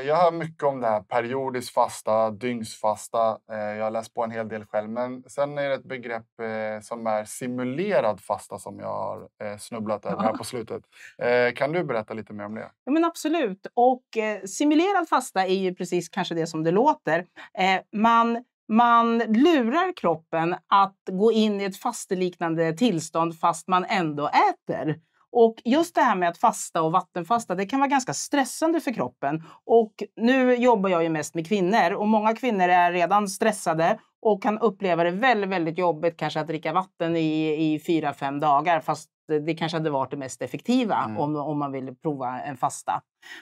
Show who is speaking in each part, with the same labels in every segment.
Speaker 1: Eh, jag hör mycket om det här periodiskt fasta, dygnsfasta. Eh, jag har läst på en hel del själv, men sen är det ett begrepp eh, som är simulerad fasta som jag har snubblat över här på slutet. kan du berätta lite mer om det?
Speaker 2: Ja, men absolut. Och simulerad fasta är ju precis kanske det som det låter. man man lurar kroppen att gå in i ett fasteliknande tillstånd fast man ändå äter. Och just det här med att fasta och vattenfasta, det kan vara ganska stressande för kroppen. Och nu jobbar jag ju mest med kvinnor och många kvinnor är redan stressade och kan uppleva det väldigt, väldigt jobbigt kanske att dricka vatten i, i fyra, fem dagar fast det kanske hade varit det mest effektiva mm. om, om man ville prova en fasta.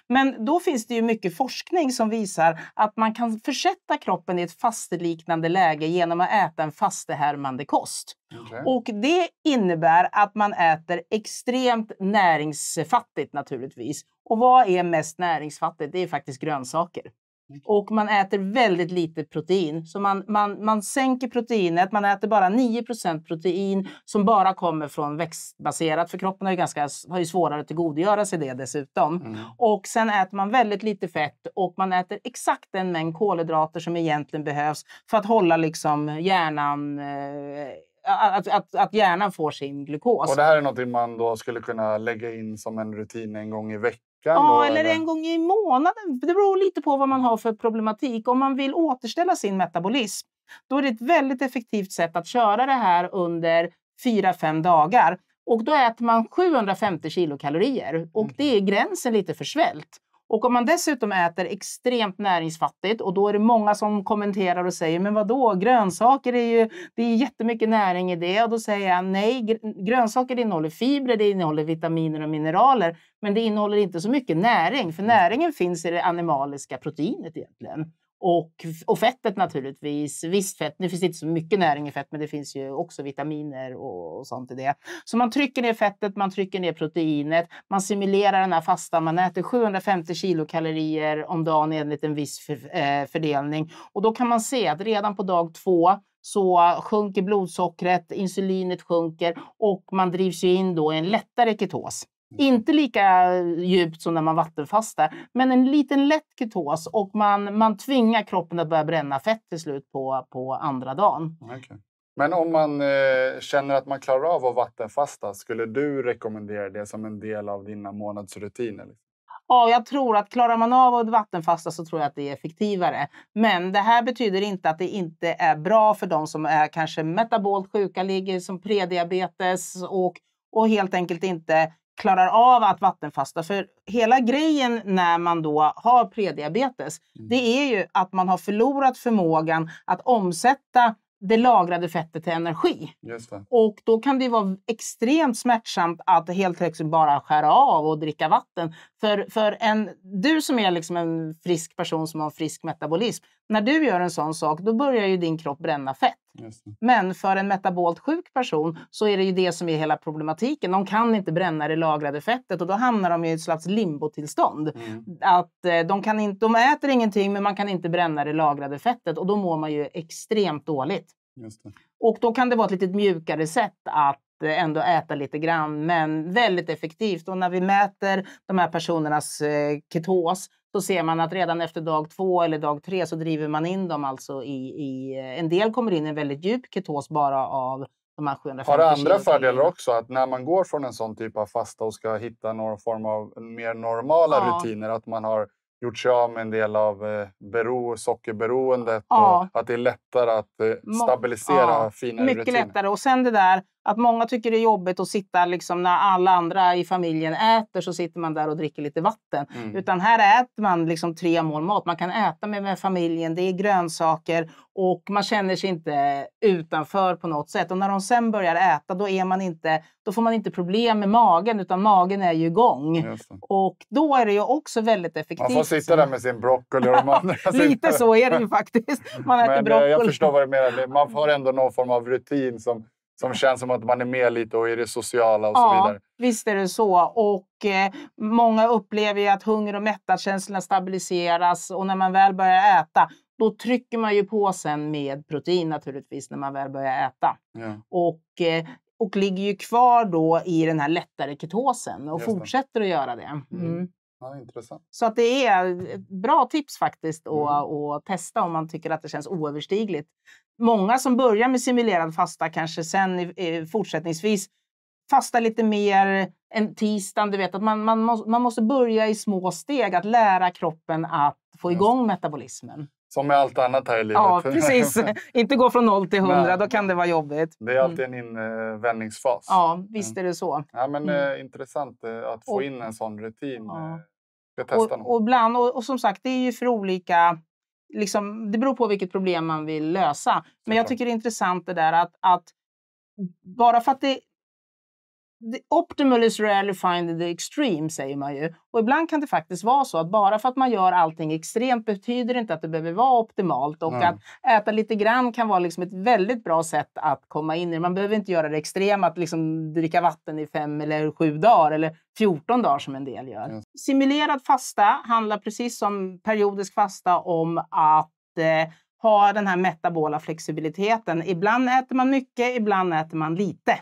Speaker 2: Men då finns det ju mycket forskning som visar att man kan försätta kroppen i ett fasteliknande läge genom att äta en fastehärmande kost. Okay. Och det innebär att man äter extremt näringsfattigt naturligtvis. Och vad är mest näringsfattigt? Det är faktiskt grönsaker. Mm. Och man äter väldigt lite protein. Så man, man, man sänker proteinet, man äter bara 9 protein som bara kommer från växtbaserat, för kroppen har ju, ganska, har ju svårare att tillgodogöra sig det dessutom. Mm. Och sen äter man väldigt lite fett och man äter exakt den mängd kolhydrater som egentligen behövs för att hålla liksom hjärnan eh, att, att, att, hjärnan får sin glukos. Och det här är
Speaker 1: något man då skulle kunna lägga in som en rutin en gång i veckan Ja, eller, eller en
Speaker 2: gång i månaden. Det beror lite på vad man har för problematik. Om man vill återställa sin metabolism, då är det ett väldigt effektivt sätt att köra det här under 4-5 dagar. Och då äter man 750 kilokalorier och mm. det är gränsen lite för svält. Och om man dessutom äter extremt näringsfattigt och då är det många som kommenterar och säger men vadå, grönsaker är ju det är jättemycket näring i det. Och då säger jag nej, grönsaker innehåller fibrer, det innehåller vitaminer och mineraler, men det innehåller inte så mycket näring, för mm. näringen finns i det animaliska proteinet egentligen. Och, och fettet naturligtvis. Visst fett, nu finns det inte så mycket näring i fett, men det finns ju också vitaminer och, och sånt i det. Så man trycker ner fettet, man trycker ner proteinet, man simulerar den här fastan, man äter 750 kilokalorier om dagen enligt en viss för, eh, fördelning. Och då kan man se att redan på dag två så sjunker blodsockret, insulinet sjunker och man drivs ju in då i en lättare ketos. Mm. Inte lika djupt som när man vattenfastar, men en liten lätt ketos och man, man tvingar kroppen att börja bränna fett till slut på, på andra dagen.
Speaker 1: Mm, okay. Men om man eh, känner att man klarar av att vattenfasta, skulle du rekommendera det som en del av dina månadsrutiner? Liksom?
Speaker 2: Ja, jag tror att klarar man av att vattenfasta så tror jag att det är effektivare. Men det här betyder inte att det inte är bra för de som är kanske metabolt sjuka, ligger som prediabetes och, och helt enkelt inte klarar av att vattenfasta. För hela grejen när man då har prediabetes, mm. det är ju att man har förlorat förmågan att omsätta det lagrade fettet till energi. Och då kan det vara extremt smärtsamt att helt plötsligt bara skära av och dricka vatten för, för en, du som är liksom en frisk person som har frisk metabolism, när du gör en sån sak då börjar ju din kropp bränna fett. Men för en metabolt sjuk person så är det ju det som är hela problematiken. De kan inte bränna det lagrade fettet och då hamnar de i ett slags limbotillstånd. Mm. Att eh, de, kan inte, de äter ingenting men man kan inte bränna det lagrade fettet och då mår man ju extremt dåligt. Och då kan det vara ett lite mjukare sätt att Eh, ändå äta lite grann, men väldigt effektivt. Och när vi mäter de här personernas eh, ketos så ser man att redan efter dag två eller dag tre så driver man in dem alltså i, i eh, en del kommer in i en väldigt djup ketos bara av de här 750 Har det andra fördelar
Speaker 1: också att när man går från en sån typ av fasta och ska hitta någon form av mer normala ja. rutiner, att man har gjort sig av med en del av bero, sockerberoendet ja. och att det är lättare att stabilisera ja. finare Mycket rutiner. lättare.
Speaker 2: Och sen det där att många tycker det är jobbigt att sitta liksom när alla andra i familjen äter så sitter man där och dricker lite vatten. Mm. Utan här äter man liksom tre mål mat. Man kan äta med, med familjen, det är grönsaker och man känner sig inte utanför på något sätt. Och när de sen börjar äta då, är man inte, då får man inte problem med magen utan magen är ju igång. Och då är det ju också väldigt effektivt. Man får sitta
Speaker 1: där med sin broccoli och de andra Lite så är det ju
Speaker 2: faktiskt. Man äter Men, eh, broccoli. Jag förstår
Speaker 1: vad du menar. Man har ändå någon form av rutin som som känns som att man är med lite och i det sociala och ja, så vidare.
Speaker 2: Visst är det så. Och eh, många upplever ju att hunger och mättarkänslorna stabiliseras och när man väl börjar äta då trycker man ju på sen med protein naturligtvis när man väl börjar äta. Ja. Och, eh, och ligger ju kvar då i den här lättare ketosen och fortsätter att göra det. Mm. Mm.
Speaker 1: Ja, intressant.
Speaker 2: Så att det är ett eh, bra tips faktiskt att mm. testa om man tycker att det känns oöverstigligt. Många som börjar med simulerad fasta kanske sen eh, fortsättningsvis fasta lite mer än tisdagen. Du vet att man, man, man måste börja i små steg, att lära kroppen att få igång metabolismen.
Speaker 1: Som med allt annat här i livet. Ja, precis.
Speaker 2: Inte gå från noll
Speaker 1: till hundra, då kan det vara jobbigt. Det är alltid mm. en invändningsfas. Eh, ja, visst
Speaker 2: mm. är det så. Ja, men, mm. Eh,
Speaker 1: intressant eh, att få och, in en sån rutin. Ja. Jag testa
Speaker 2: och, och, bland, och, och, som sagt, det är ju för olika... Liksom, det beror på vilket problem man vill lösa. Men jag tycker det är intressant det där att, att bara för att det the optimal is rarely find the extreme, säger man ju. Och ibland kan det faktiskt vara så att bara för att man gör allting extremt betyder det inte att det behöver vara optimalt. Och mm. att äta lite grann kan vara liksom ett väldigt bra sätt att komma in i det. Man behöver inte göra det extremt, att liksom dricka vatten i fem eller sju dagar eller 14 dagar som en del gör. Mm. Simulerad fasta handlar precis som periodisk fasta om att eh, ha den här metabola flexibiliteten.
Speaker 1: Ibland äter man mycket, ibland äter man lite.